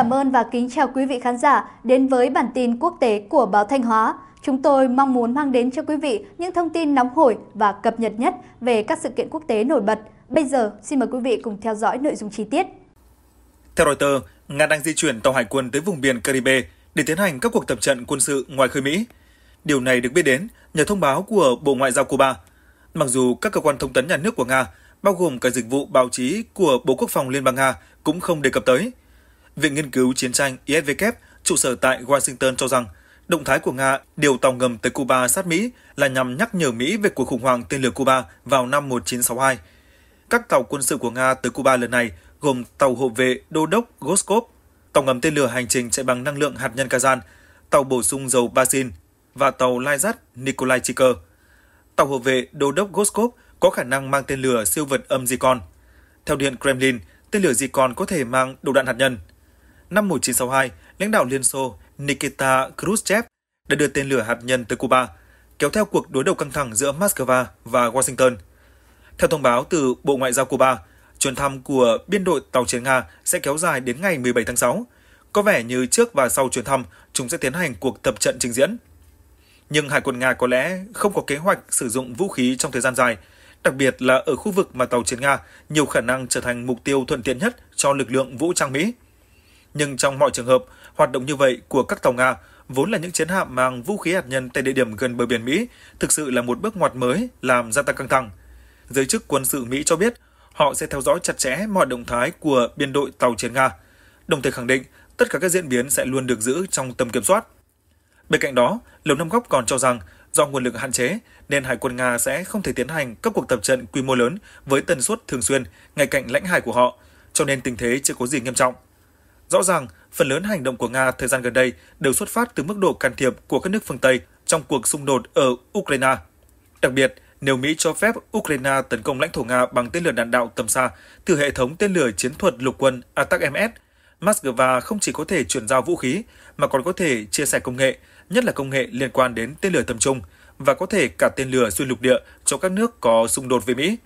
cảm ơn và kính chào quý vị khán giả đến với bản tin quốc tế của báo Thanh Hóa. Chúng tôi mong muốn mang đến cho quý vị những thông tin nóng hổi và cập nhật nhất về các sự kiện quốc tế nổi bật. Bây giờ, xin mời quý vị cùng theo dõi nội dung chi tiết. Theo Reuters, Nga đang di chuyển tàu hải quân tới vùng biển Caribe để tiến hành các cuộc tập trận quân sự ngoài khơi Mỹ. Điều này được biết đến nhờ thông báo của Bộ Ngoại giao Cuba. Mặc dù các cơ quan thông tấn nhà nước của Nga, bao gồm cả dịch vụ báo chí của Bộ Quốc phòng Liên bang Nga cũng không đề cập tới – Viện Nghiên cứu Chiến tranh ISW, trụ sở tại Washington cho rằng động thái của Nga điều tàu ngầm tới Cuba sát Mỹ là nhằm nhắc nhở Mỹ về cuộc khủng hoảng tên lửa Cuba vào năm 1962. Các tàu quân sự của Nga tới Cuba lần này gồm tàu hộ vệ Đô đốc Goskov, tàu ngầm tên lửa hành trình chạy bằng năng lượng hạt nhân Kazan, tàu bổ sung dầu Basin và tàu lai rắt Nikolai Chiker. Tàu hộ vệ Đô đốc Goskov có khả năng mang tên lửa siêu vật âm Zikon. Theo Điện Kremlin, tên lửa Zikon có thể mang đầu đạn hạt nhân – Năm 1962, lãnh đạo Liên Xô Nikita Khrushchev đã đưa tên lửa hạt nhân tới Cuba, kéo theo cuộc đối đầu căng thẳng giữa Moscow và Washington. Theo thông báo từ Bộ Ngoại giao Cuba, chuyến thăm của biên đội tàu chiến Nga sẽ kéo dài đến ngày 17 tháng 6. Có vẻ như trước và sau chuyến thăm, chúng sẽ tiến hành cuộc tập trận trình diễn. Nhưng Hải quân Nga có lẽ không có kế hoạch sử dụng vũ khí trong thời gian dài, đặc biệt là ở khu vực mà tàu chiến Nga nhiều khả năng trở thành mục tiêu thuận tiện nhất cho lực lượng vũ trang Mỹ. Nhưng trong mọi trường hợp, hoạt động như vậy của các tàu Nga vốn là những chiến hạm mang vũ khí hạt nhân tại địa điểm gần bờ biển Mỹ, thực sự là một bước ngoặt mới làm gia tăng căng thẳng. Giới chức quân sự Mỹ cho biết, họ sẽ theo dõi chặt chẽ mọi động thái của biên đội tàu chiến Nga, đồng thời khẳng định tất cả các diễn biến sẽ luôn được giữ trong tầm kiểm soát. Bên cạnh đó, Lầu Năm Góc còn cho rằng do nguồn lực hạn chế nên Hải quân Nga sẽ không thể tiến hành các cuộc tập trận quy mô lớn với tần suất thường xuyên ngay cạnh lãnh hải của họ, cho nên tình thế chưa có gì nghiêm trọng. Rõ ràng, phần lớn hành động của Nga thời gian gần đây đều xuất phát từ mức độ can thiệp của các nước phương Tây trong cuộc xung đột ở Ukraine. Đặc biệt, nếu Mỹ cho phép Ukraine tấn công lãnh thổ Nga bằng tên lửa đạn đạo tầm xa từ hệ thống tên lửa chiến thuật lục quân ATACMS, Moscow không chỉ có thể chuyển giao vũ khí mà còn có thể chia sẻ công nghệ, nhất là công nghệ liên quan đến tên lửa tầm trung và có thể cả tên lửa xuyên lục địa cho các nước có xung đột với Mỹ.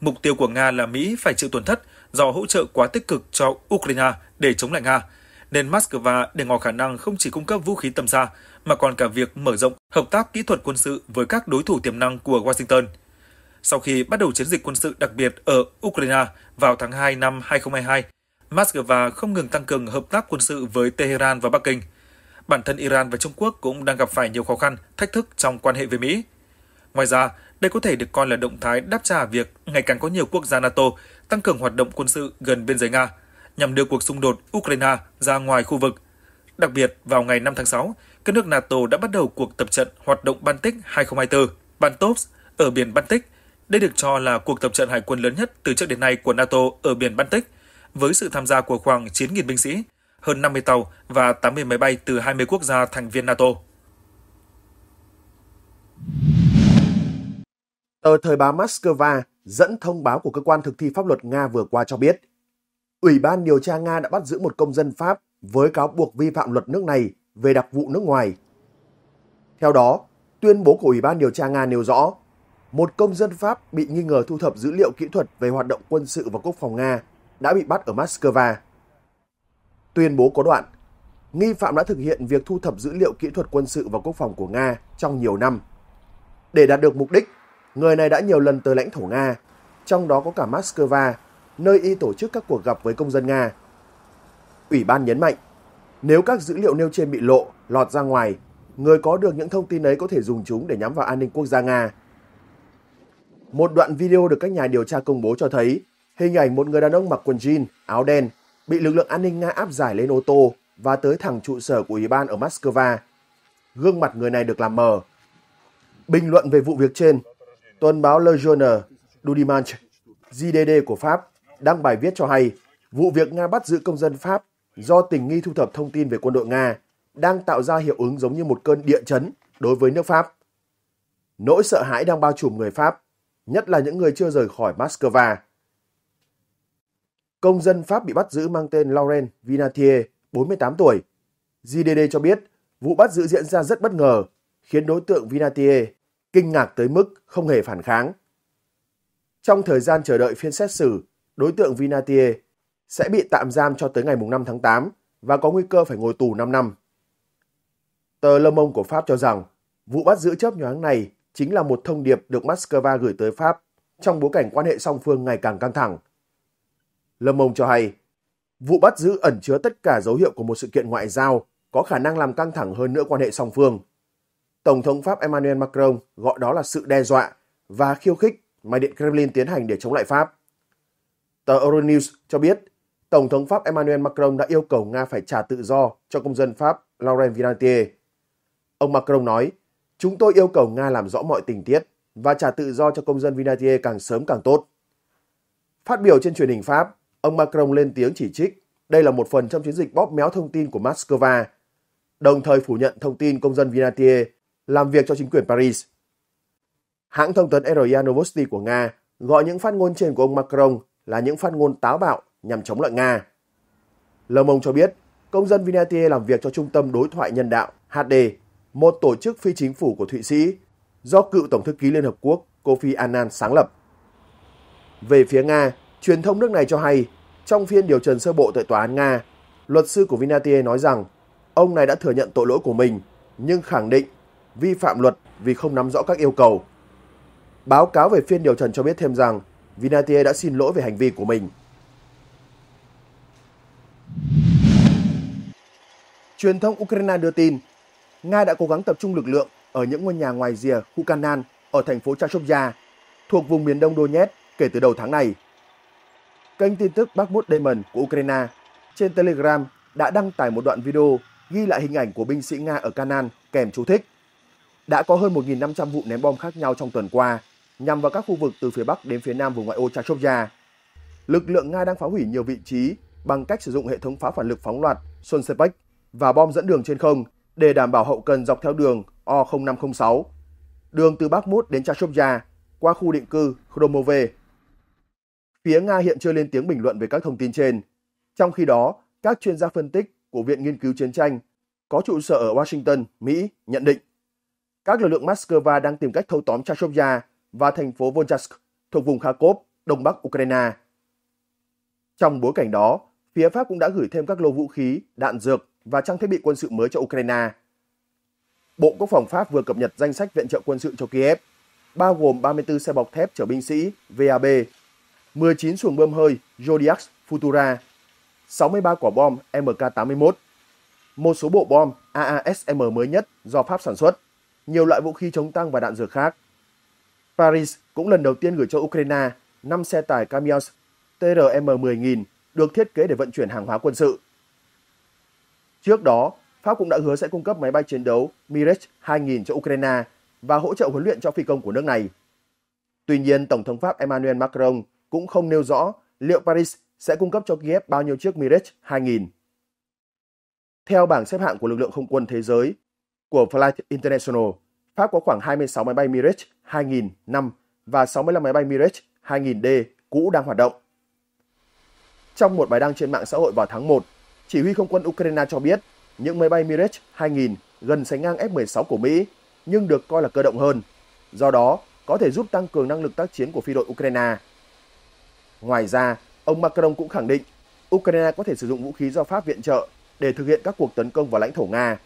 Mục tiêu của Nga là Mỹ phải chịu tổn thất do hỗ trợ quá tích cực cho Ukraine để chống lại Nga, nên Moscow để ngỏ khả năng không chỉ cung cấp vũ khí tầm xa, mà còn cả việc mở rộng hợp tác kỹ thuật quân sự với các đối thủ tiềm năng của Washington. Sau khi bắt đầu chiến dịch quân sự đặc biệt ở Ukraine vào tháng 2 năm 2022, Moscow không ngừng tăng cường hợp tác quân sự với Tehran và Bắc Kinh. Bản thân Iran và Trung Quốc cũng đang gặp phải nhiều khó khăn, thách thức trong quan hệ với Mỹ. Ngoài ra, đây có thể được coi là động thái đáp trả việc ngày càng có nhiều quốc gia NATO tăng cường hoạt động quân sự gần biên giới Nga nhằm đưa cuộc xung đột Ukraine ra ngoài khu vực. Đặc biệt, vào ngày 5 tháng 6, các nước NATO đã bắt đầu cuộc tập trận hoạt động Baltic 2024, Bantovs, ở biển Baltic. Đây được cho là cuộc tập trận hải quân lớn nhất từ trước đến nay của NATO ở biển Baltic, với sự tham gia của khoảng 9.000 binh sĩ, hơn 50 tàu và 80 máy bay từ 20 quốc gia thành viên NATO. Tờ Thời báo Moscow dẫn thông báo của cơ quan thực thi pháp luật Nga vừa qua cho biết, Ủy ban điều tra Nga đã bắt giữ một công dân Pháp với cáo buộc vi phạm luật nước này về đặc vụ nước ngoài. Theo đó, tuyên bố của Ủy ban điều tra Nga nêu rõ, một công dân Pháp bị nghi ngờ thu thập dữ liệu kỹ thuật về hoạt động quân sự và quốc phòng Nga đã bị bắt ở Moscow. Tuyên bố có đoạn, nghi phạm đã thực hiện việc thu thập dữ liệu kỹ thuật quân sự và quốc phòng của Nga trong nhiều năm. Để đạt được mục đích, Người này đã nhiều lần tới lãnh thổ Nga, trong đó có cả Moscow, nơi y tổ chức các cuộc gặp với công dân Nga. Ủy ban nhấn mạnh, nếu các dữ liệu nêu trên bị lộ, lọt ra ngoài, người có được những thông tin ấy có thể dùng chúng để nhắm vào an ninh quốc gia Nga. Một đoạn video được các nhà điều tra công bố cho thấy hình ảnh một người đàn ông mặc quần jean, áo đen, bị lực lượng an ninh Nga áp giải lên ô tô và tới thẳng trụ sở của Ủy ban ở Moscow. Gương mặt người này được làm mờ. Bình luận về vụ việc trên, Tuần báo Le Journal du Dimanche, JDD của Pháp, đăng bài viết cho hay vụ việc Nga bắt giữ công dân Pháp do tình nghi thu thập thông tin về quân đội Nga đang tạo ra hiệu ứng giống như một cơn địa chấn đối với nước Pháp. Nỗi sợ hãi đang bao trùm người Pháp, nhất là những người chưa rời khỏi Moscow. Công dân Pháp bị bắt giữ mang tên Lauren Vinatier, 48 tuổi. JDD cho biết vụ bắt giữ diễn ra rất bất ngờ, khiến đối tượng Vinatier kinh ngạc tới mức không hề phản kháng. Trong thời gian chờ đợi phiên xét xử, đối tượng Vinatier sẽ bị tạm giam cho tới ngày 5 tháng 8 và có nguy cơ phải ngồi tù 5 năm. Tờ Le Monde của Pháp cho rằng vụ bắt giữ chớp nhoáng này chính là một thông điệp được Moscow gửi tới Pháp trong bối cảnh quan hệ song phương ngày càng căng thẳng. Le Monde cho hay, vụ bắt giữ ẩn chứa tất cả dấu hiệu của một sự kiện ngoại giao có khả năng làm căng thẳng hơn nữa quan hệ song phương. Tổng thống Pháp Emmanuel Macron gọi đó là sự đe dọa và khiêu khích mà Điện Kremlin tiến hành để chống lại Pháp. Tờ Euronews cho biết, Tổng thống Pháp Emmanuel Macron đã yêu cầu Nga phải trả tự do cho công dân Pháp Laurent Vinantier. Ông Macron nói, chúng tôi yêu cầu Nga làm rõ mọi tình tiết và trả tự do cho công dân Vinatier càng sớm càng tốt. Phát biểu trên truyền hình Pháp, ông Macron lên tiếng chỉ trích đây là một phần trong chiến dịch bóp méo thông tin của Moscow, đồng thời phủ nhận thông tin công dân Vinatier làm việc cho chính quyền Paris. Hãng thông tấn RIA Novosti của Nga gọi những phát ngôn trên của ông Macron là những phát ngôn táo bạo nhằm chống lại Nga. Lơ Mông cho biết, công dân Vinatier làm việc cho Trung tâm Đối thoại Nhân đạo HD, một tổ chức phi chính phủ của Thụy Sĩ do cựu Tổng thư ký Liên Hợp Quốc Kofi Annan sáng lập. Về phía Nga, truyền thông nước này cho hay, trong phiên điều trần sơ bộ tại Tòa án Nga, luật sư của Vinatier nói rằng ông này đã thừa nhận tội lỗi của mình, nhưng khẳng định vi phạm luật vì không nắm rõ các yêu cầu. Báo cáo về phiên điều trần cho biết thêm rằng Vinatier đã xin lỗi về hành vi của mình. Truyền thông Ukraine đưa tin, Nga đã cố gắng tập trung lực lượng ở những ngôi nhà ngoài rìa khu Kanan ở thành phố Chashobya, thuộc vùng miền đông Donetsk kể từ đầu tháng này. Kênh tin tức Bakhmut Demon của Ukraine trên Telegram đã đăng tải một đoạn video ghi lại hình ảnh của binh sĩ Nga ở Kanan kèm chú thích đã có hơn 1.500 vụ ném bom khác nhau trong tuần qua nhằm vào các khu vực từ phía Bắc đến phía Nam vùng ngoại ô Chakhovya. Lực lượng Nga đang phá hủy nhiều vị trí bằng cách sử dụng hệ thống phá phản lực phóng loạt Sunspec và bom dẫn đường trên không để đảm bảo hậu cần dọc theo đường O0506, đường từ Bắc Bakhmut đến Chakhovya qua khu định cư Kromove. Phía Nga hiện chưa lên tiếng bình luận về các thông tin trên. Trong khi đó, các chuyên gia phân tích của Viện Nghiên cứu Chiến tranh có trụ sở ở Washington, Mỹ nhận định các lực lượng Moscow đang tìm cách thâu tóm Chashovya và thành phố Volchansk thuộc vùng Kharkov, đông bắc Ukraine. Trong bối cảnh đó, phía Pháp cũng đã gửi thêm các lô vũ khí, đạn dược và trang thiết bị quân sự mới cho Ukraine. Bộ Quốc phòng Pháp vừa cập nhật danh sách viện trợ quân sự cho Kiev, bao gồm 34 xe bọc thép chở binh sĩ VAB, 19 xuồng bơm hơi Zodiac Futura, 63 quả bom MK81, một số bộ bom AASM mới nhất do Pháp sản xuất nhiều loại vũ khí chống tăng và đạn dược khác. Paris cũng lần đầu tiên gửi cho Ukraine 5 xe tải Camions trm 10.000 được thiết kế để vận chuyển hàng hóa quân sự. Trước đó, Pháp cũng đã hứa sẽ cung cấp máy bay chiến đấu Mirage 2000 cho Ukraine và hỗ trợ huấn luyện cho phi công của nước này. Tuy nhiên, Tổng thống Pháp Emmanuel Macron cũng không nêu rõ liệu Paris sẽ cung cấp cho Kiev bao nhiêu chiếc Mirage 2000. Theo bảng xếp hạng của lực lượng không quân thế giới, của Flight International, Pháp có khoảng 26 máy bay Mirage 2000 năm và 65 máy bay Mirage 2000D cũ đang hoạt động. Trong một bài đăng trên mạng xã hội vào tháng 1, chỉ huy không quân Ukraine cho biết những máy bay Mirage 2000 gần sánh ngang F-16 của Mỹ nhưng được coi là cơ động hơn, do đó có thể giúp tăng cường năng lực tác chiến của phi đội Ukraine. Ngoài ra, ông Macron cũng khẳng định Ukraine có thể sử dụng vũ khí do Pháp viện trợ để thực hiện các cuộc tấn công vào lãnh thổ Nga.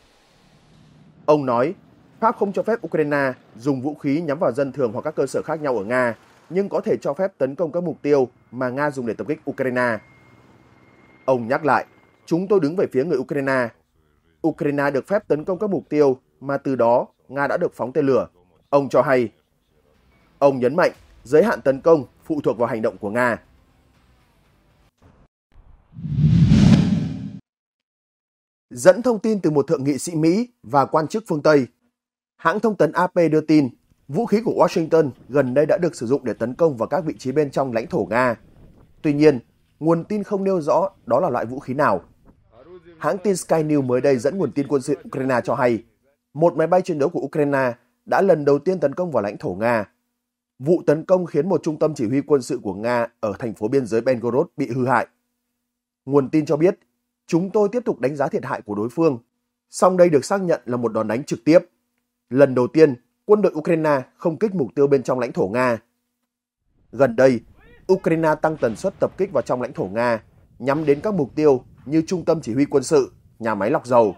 Ông nói, Pháp không cho phép Ukraine dùng vũ khí nhắm vào dân thường hoặc các cơ sở khác nhau ở Nga, nhưng có thể cho phép tấn công các mục tiêu mà Nga dùng để tập kích Ukraine. Ông nhắc lại, chúng tôi đứng về phía người Ukraine. Ukraine được phép tấn công các mục tiêu mà từ đó Nga đã được phóng tên lửa, ông cho hay. Ông nhấn mạnh, giới hạn tấn công phụ thuộc vào hành động của Nga. dẫn thông tin từ một thượng nghị sĩ Mỹ và quan chức phương Tây. Hãng thông tấn AP đưa tin, vũ khí của Washington gần đây đã được sử dụng để tấn công vào các vị trí bên trong lãnh thổ Nga. Tuy nhiên, nguồn tin không nêu rõ đó là loại vũ khí nào. Hãng tin Sky News mới đây dẫn nguồn tin quân sự Ukraine cho hay, một máy bay chiến đấu của Ukraine đã lần đầu tiên tấn công vào lãnh thổ Nga. Vụ tấn công khiến một trung tâm chỉ huy quân sự của Nga ở thành phố biên giới Belgorod bị hư hại. Nguồn tin cho biết, chúng tôi tiếp tục đánh giá thiệt hại của đối phương. Song đây được xác nhận là một đòn đánh trực tiếp. Lần đầu tiên, quân đội Ukraine không kích mục tiêu bên trong lãnh thổ Nga. Gần đây, Ukraine tăng tần suất tập kích vào trong lãnh thổ Nga, nhắm đến các mục tiêu như trung tâm chỉ huy quân sự, nhà máy lọc dầu.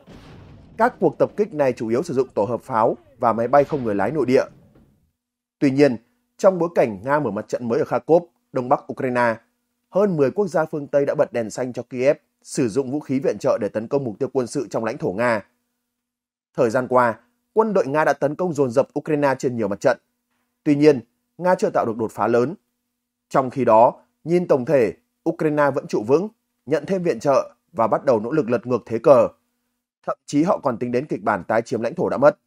Các cuộc tập kích này chủ yếu sử dụng tổ hợp pháo và máy bay không người lái nội địa. Tuy nhiên, trong bối cảnh Nga mở mặt trận mới ở Kharkov, đông bắc Ukraine, hơn 10 quốc gia phương Tây đã bật đèn xanh cho Kiev sử dụng vũ khí viện trợ để tấn công mục tiêu quân sự trong lãnh thổ Nga. Thời gian qua, quân đội Nga đã tấn công dồn dập Ukraine trên nhiều mặt trận. Tuy nhiên, Nga chưa tạo được đột phá lớn. Trong khi đó, nhìn tổng thể, Ukraine vẫn trụ vững, nhận thêm viện trợ và bắt đầu nỗ lực lật ngược thế cờ. Thậm chí họ còn tính đến kịch bản tái chiếm lãnh thổ đã mất.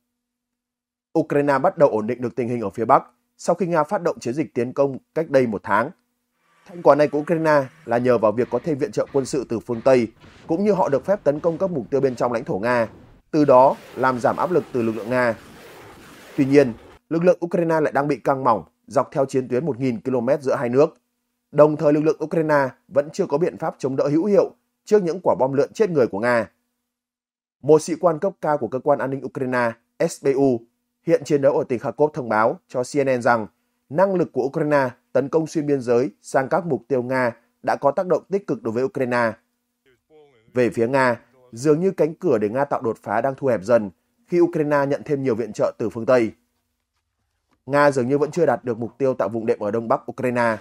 Ukraine bắt đầu ổn định được tình hình ở phía Bắc sau khi Nga phát động chiến dịch tiến công cách đây một tháng – Thành quả này của Ukraine là nhờ vào việc có thêm viện trợ quân sự từ phương Tây, cũng như họ được phép tấn công các mục tiêu bên trong lãnh thổ Nga, từ đó làm giảm áp lực từ lực lượng Nga. Tuy nhiên, lực lượng Ukraine lại đang bị căng mỏng dọc theo chiến tuyến 1.000 km giữa hai nước. Đồng thời lực lượng Ukraine vẫn chưa có biện pháp chống đỡ hữu hiệu trước những quả bom lượn chết người của Nga. Một sĩ quan cấp cao của cơ quan an ninh Ukraine SBU hiện chiến đấu ở tỉnh Kharkov thông báo cho CNN rằng năng lực của Ukraine tấn công xuyên biên giới sang các mục tiêu Nga đã có tác động tích cực đối với Ukraine. Về phía Nga, dường như cánh cửa để Nga tạo đột phá đang thu hẹp dần khi Ukraine nhận thêm nhiều viện trợ từ phương Tây. Nga dường như vẫn chưa đạt được mục tiêu tạo vùng đệm ở đông bắc Ukraine.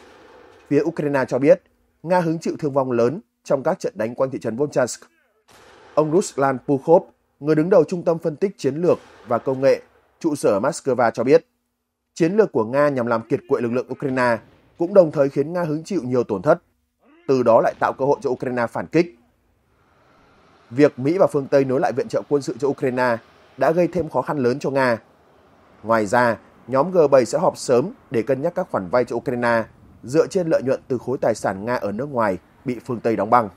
Phía Ukraine cho biết, Nga hứng chịu thương vong lớn trong các trận đánh quanh thị trấn Volchansk. Ông Ruslan Pukhov, người đứng đầu Trung tâm Phân tích Chiến lược và Công nghệ, trụ sở Moscow cho biết, chiến lược của Nga nhằm làm kiệt quệ lực lượng Ukraine cũng đồng thời khiến Nga hứng chịu nhiều tổn thất, từ đó lại tạo cơ hội cho Ukraine phản kích. Việc Mỹ và phương Tây nối lại viện trợ quân sự cho Ukraine đã gây thêm khó khăn lớn cho Nga. Ngoài ra, nhóm G7 sẽ họp sớm để cân nhắc các khoản vay cho Ukraine dựa trên lợi nhuận từ khối tài sản Nga ở nước ngoài bị phương Tây đóng băng.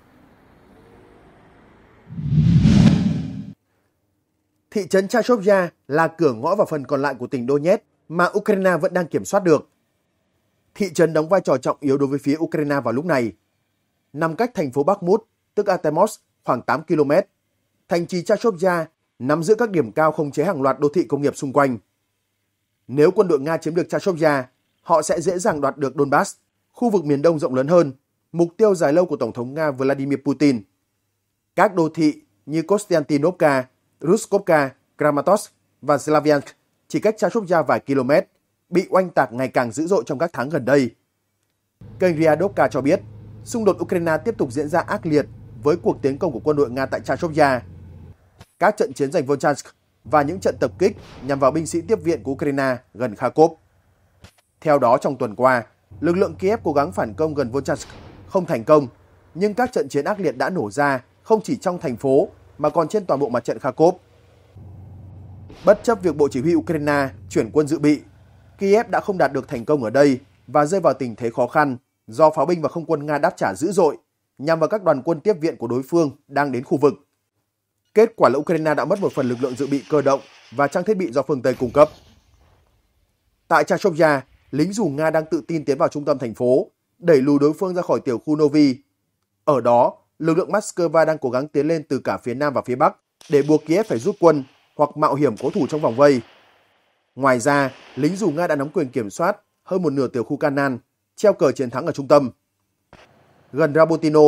Thị trấn Chachovya là cửa ngõ vào phần còn lại của tỉnh Donetsk mà Ukraine vẫn đang kiểm soát được. Thị trấn đóng vai trò trọng yếu đối với phía Ukraine vào lúc này. Nằm cách thành phố Bakhmut, tức Atemos, khoảng 8 km. Thành trì Chashovya nằm giữa các điểm cao không chế hàng loạt đô thị công nghiệp xung quanh. Nếu quân đội Nga chiếm được Chashovya, họ sẽ dễ dàng đoạt được Donbass, khu vực miền đông rộng lớn hơn, mục tiêu dài lâu của Tổng thống Nga Vladimir Putin. Các đô thị như Kostiantinovka, Ruskovka, Kramatorsk và Slavyansk chỉ cách Chashubja vài km, bị oanh tạc ngày càng dữ dội trong các tháng gần đây. Kênh Ryadovka cho biết, xung đột Ukraine tiếp tục diễn ra ác liệt với cuộc tiến công của quân đội Nga tại Chashubja. Các trận chiến giành Volchansk và những trận tập kích nhằm vào binh sĩ tiếp viện của Ukraine gần Kharkov. Theo đó, trong tuần qua, lực lượng Kiev cố gắng phản công gần Volchansk không thành công, nhưng các trận chiến ác liệt đã nổ ra không chỉ trong thành phố mà còn trên toàn bộ mặt trận Kharkov. Bất chấp việc Bộ Chỉ huy Ukraine chuyển quân dự bị, Kiev đã không đạt được thành công ở đây và rơi vào tình thế khó khăn do pháo binh và không quân Nga đáp trả dữ dội nhằm vào các đoàn quân tiếp viện của đối phương đang đến khu vực. Kết quả là Ukraine đã mất một phần lực lượng dự bị cơ động và trang thiết bị do phương Tây cung cấp. Tại Chashovya, lính dù Nga đang tự tin tiến vào trung tâm thành phố, đẩy lùi đối phương ra khỏi tiểu khu Novi. Ở đó, lực lượng Moscow đang cố gắng tiến lên từ cả phía Nam và phía Bắc để buộc Kiev phải rút quân hoặc mạo hiểm cố thủ trong vòng vây. Ngoài ra, lính dù Nga đã nắm quyền kiểm soát hơn một nửa tiểu khu Canan, treo cờ chiến thắng ở trung tâm. Gần Rabotino,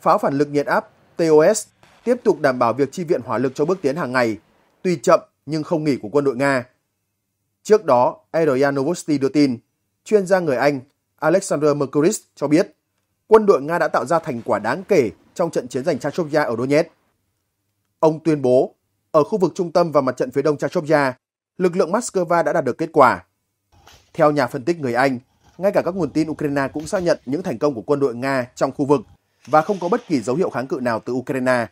pháo phản lực nhiệt áp TOS tiếp tục đảm bảo việc chi viện hỏa lực cho bước tiến hàng ngày, tuy chậm nhưng không nghỉ của quân đội Nga. Trước đó, RIA Novosti đưa tin, chuyên gia người Anh Alexander Mercuris cho biết quân đội Nga đã tạo ra thành quả đáng kể trong trận chiến giành Chachovia ở Donetsk. Ông tuyên bố ở khu vực trung tâm và mặt trận phía đông Chashovia, lực lượng Moscow đã đạt được kết quả. Theo nhà phân tích người Anh, ngay cả các nguồn tin Ukraine cũng xác nhận những thành công của quân đội Nga trong khu vực và không có bất kỳ dấu hiệu kháng cự nào từ Ukraine.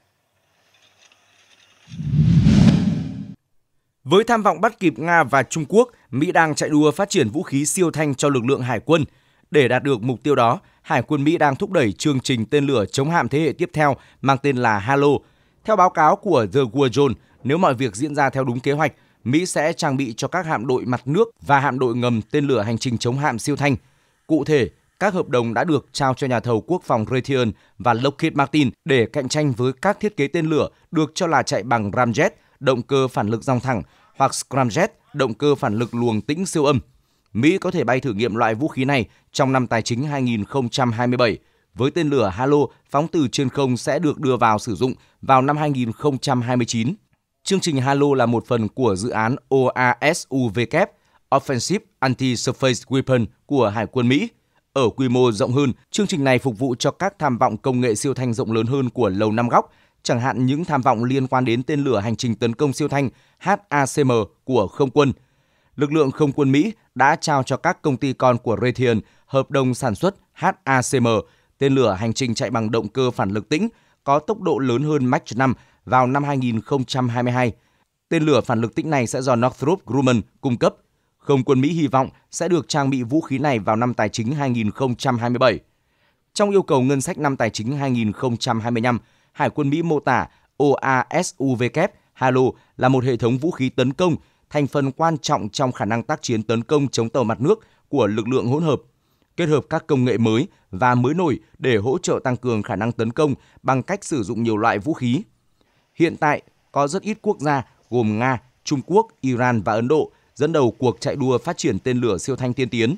Với tham vọng bắt kịp Nga và Trung Quốc, Mỹ đang chạy đua phát triển vũ khí siêu thanh cho lực lượng hải quân. Để đạt được mục tiêu đó, Hải quân Mỹ đang thúc đẩy chương trình tên lửa chống hạm thế hệ tiếp theo mang tên là Halo – theo báo cáo của The Wall Journal, nếu mọi việc diễn ra theo đúng kế hoạch, Mỹ sẽ trang bị cho các hạm đội mặt nước và hạm đội ngầm tên lửa hành trình chống hạm siêu thanh. Cụ thể, các hợp đồng đã được trao cho nhà thầu quốc phòng Raytheon và Lockheed Martin để cạnh tranh với các thiết kế tên lửa được cho là chạy bằng ramjet, động cơ phản lực dòng thẳng hoặc scramjet, động cơ phản lực luồng tĩnh siêu âm. Mỹ có thể bay thử nghiệm loại vũ khí này trong năm tài chính 2027 với tên lửa Halo phóng từ trên không sẽ được đưa vào sử dụng vào năm 2029. Chương trình Halo là một phần của dự án OASUW, Offensive Anti-Surface Weapon của Hải quân Mỹ. Ở quy mô rộng hơn, chương trình này phục vụ cho các tham vọng công nghệ siêu thanh rộng lớn hơn của Lầu Năm Góc, chẳng hạn những tham vọng liên quan đến tên lửa hành trình tấn công siêu thanh HACM của không quân. Lực lượng không quân Mỹ đã trao cho các công ty con của Raytheon hợp đồng sản xuất HACM tên lửa hành trình chạy bằng động cơ phản lực tĩnh có tốc độ lớn hơn Mach 5 vào năm 2022. Tên lửa phản lực tĩnh này sẽ do Northrop Grumman cung cấp. Không quân Mỹ hy vọng sẽ được trang bị vũ khí này vào năm tài chính 2027. Trong yêu cầu ngân sách năm tài chính 2025, Hải quân Mỹ mô tả OASUW Halo là một hệ thống vũ khí tấn công, thành phần quan trọng trong khả năng tác chiến tấn công chống tàu mặt nước của lực lượng hỗn hợp kết hợp các công nghệ mới và mới nổi để hỗ trợ tăng cường khả năng tấn công bằng cách sử dụng nhiều loại vũ khí. Hiện tại, có rất ít quốc gia gồm Nga, Trung Quốc, Iran và Ấn Độ dẫn đầu cuộc chạy đua phát triển tên lửa siêu thanh tiên tiến.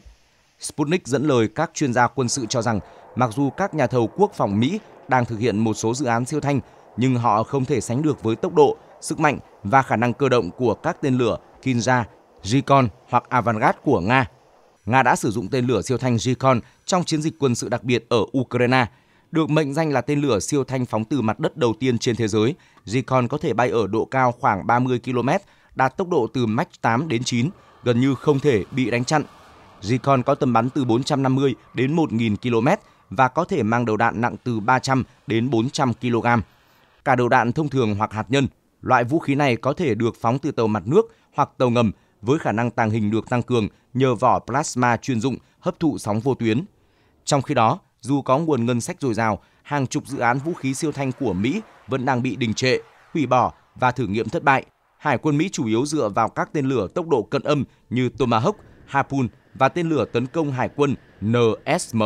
Sputnik dẫn lời các chuyên gia quân sự cho rằng, mặc dù các nhà thầu quốc phòng Mỹ đang thực hiện một số dự án siêu thanh, nhưng họ không thể sánh được với tốc độ, sức mạnh và khả năng cơ động của các tên lửa Kinza, Zircon hoặc Avangard của Nga. Nga đã sử dụng tên lửa siêu thanh Zircon trong chiến dịch quân sự đặc biệt ở Ukraine. Được mệnh danh là tên lửa siêu thanh phóng từ mặt đất đầu tiên trên thế giới, Zircon có thể bay ở độ cao khoảng 30 km, đạt tốc độ từ Mach 8 đến 9, gần như không thể bị đánh chặn. Zircon có tầm bắn từ 450 đến 1.000 km và có thể mang đầu đạn nặng từ 300 đến 400 kg. Cả đầu đạn thông thường hoặc hạt nhân, loại vũ khí này có thể được phóng từ tàu mặt nước hoặc tàu ngầm với khả năng tàng hình được tăng cường nhờ vỏ plasma chuyên dụng hấp thụ sóng vô tuyến. Trong khi đó, dù có nguồn ngân sách dồi dào, hàng chục dự án vũ khí siêu thanh của Mỹ vẫn đang bị đình trệ, hủy bỏ và thử nghiệm thất bại. Hải quân Mỹ chủ yếu dựa vào các tên lửa tốc độ cận âm như Tomahawk, Harpoon và tên lửa tấn công hải quân NSM.